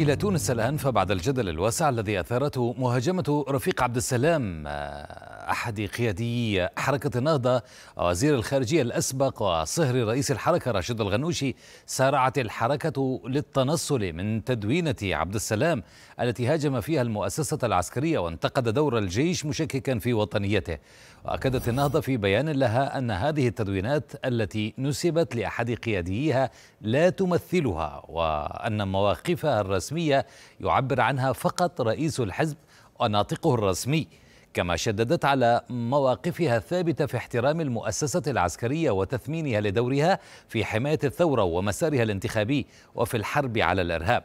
إلى تونس الآن فبعد الجدل الواسع الذي أثارته مهاجمة رفيق عبد السلام آه، أحد قيادي حركة النهضة وزير الخارجية الأسبق وصهر رئيس الحركة راشد الغنوشي سارعت الحركة للتنصل من تدوينة عبد السلام التي هاجم فيها المؤسسة العسكرية وانتقد دور الجيش مشككا في وطنيته وأكدت النهضة في بيان لها أن هذه التدوينات التي نسبت لأحد قياديها لا تمثلها وأن مواقفها الرسمية يعبر عنها فقط رئيس الحزب وناطقه الرسمي كما شددت على مواقفها الثابته في احترام المؤسسه العسكريه وتثمينها لدورها في حمايه الثوره ومسارها الانتخابي وفي الحرب على الارهاب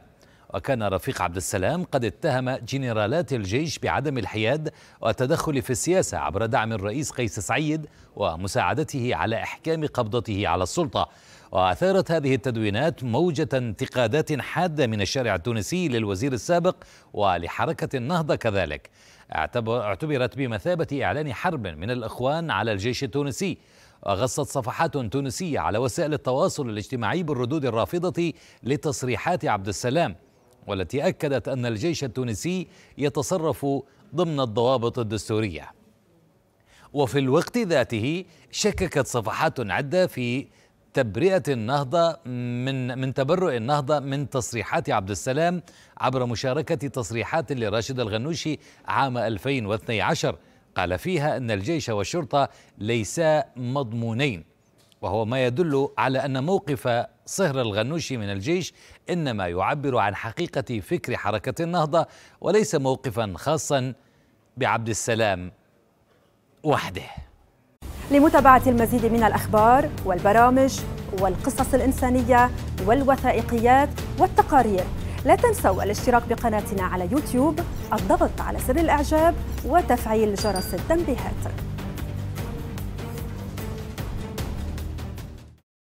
وكان رفيق عبد السلام قد اتهم جنرالات الجيش بعدم الحياد والتدخل في السياسة عبر دعم الرئيس قيس سعيد ومساعدته على إحكام قبضته على السلطة وأثارت هذه التدوينات موجة انتقادات حادة من الشارع التونسي للوزير السابق ولحركة النهضة كذلك اعتبرت بمثابة إعلان حرب من الإخوان على الجيش التونسي وغصت صفحات تونسية على وسائل التواصل الاجتماعي بالردود الرافضة لتصريحات عبد السلام والتي أكدت أن الجيش التونسي يتصرف ضمن الضوابط الدستورية وفي الوقت ذاته شككت صفحات عدة في تبرئة النهضة من من تبرؤ النهضة من تصريحات عبد السلام عبر مشاركة تصريحات لراشد الغنوشي عام 2012 قال فيها أن الجيش والشرطة ليسا مضمونين وهو ما يدل على أن موقف صهر الغنوشي من الجيش إنما يعبر عن حقيقة فكر حركة النهضة وليس موقفا خاصا بعبد السلام وحده لمتابعة المزيد من الأخبار والبرامج والقصص الإنسانية والوثائقيات والتقارير لا تنسوا الاشتراك بقناتنا على يوتيوب الضغط على زر الإعجاب وتفعيل جرس التنبيهات